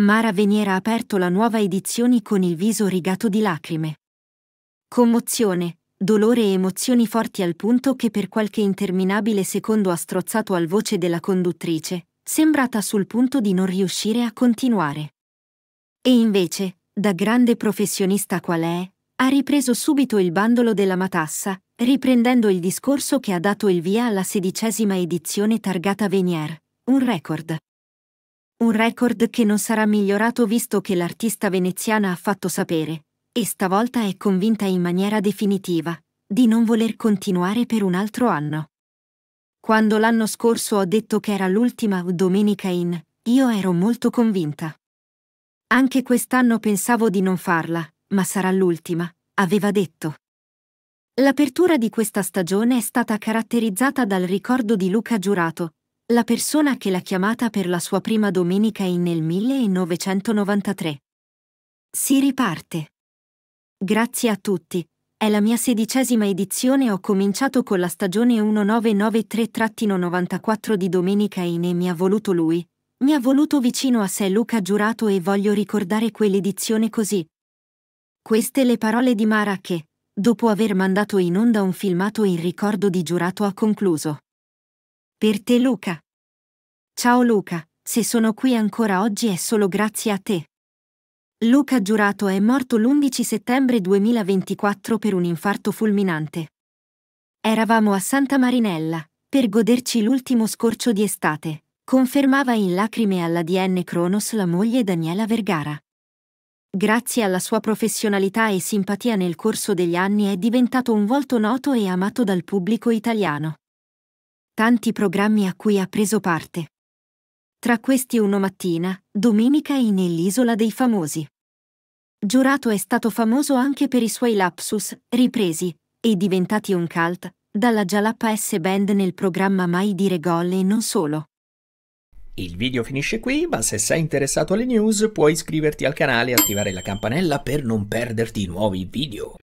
Mara Veniera ha aperto la nuova edizione con il viso rigato di lacrime. Commozione, dolore e emozioni forti al punto che per qualche interminabile secondo ha strozzato al voce della conduttrice, sembrata sul punto di non riuscire a continuare. E invece, da grande professionista qual è, ha ripreso subito il bandolo della matassa, riprendendo il discorso che ha dato il via alla sedicesima edizione targata Venier, un record. Un record che non sarà migliorato visto che l'artista veneziana ha fatto sapere, e stavolta è convinta in maniera definitiva, di non voler continuare per un altro anno. Quando l'anno scorso ho detto che era l'ultima domenica in, io ero molto convinta. Anche quest'anno pensavo di non farla, ma sarà l'ultima, aveva detto. L'apertura di questa stagione è stata caratterizzata dal ricordo di Luca Giurato, la persona che l'ha chiamata per la sua prima domenica in nel 1993. Si riparte. Grazie a tutti. È la mia sedicesima edizione ho cominciato con la stagione 1993-94 di Domenica in e mi ha voluto lui. Mi ha voluto vicino a sé Luca Giurato e voglio ricordare quell'edizione così. Queste le parole di Mara che, dopo aver mandato in onda un filmato in ricordo di Giurato ha concluso. Per te Luca. Ciao Luca, se sono qui ancora oggi è solo grazie a te. Luca Giurato è morto l'11 settembre 2024 per un infarto fulminante. Eravamo a Santa Marinella, per goderci l'ultimo scorcio di estate, confermava in lacrime all'ADN Cronos la moglie Daniela Vergara. Grazie alla sua professionalità e simpatia nel corso degli anni è diventato un volto noto e amato dal pubblico italiano tanti programmi a cui ha preso parte. Tra questi Uno Mattina, Domenica e Nell'Isola dei Famosi. Giurato è stato famoso anche per i suoi lapsus, ripresi, e diventati un cult, dalla Jalappa S Band nel programma Mai dire gol e non solo. Il video finisce qui, ma se sei interessato alle news puoi iscriverti al canale e attivare la campanella per non perderti nuovi video.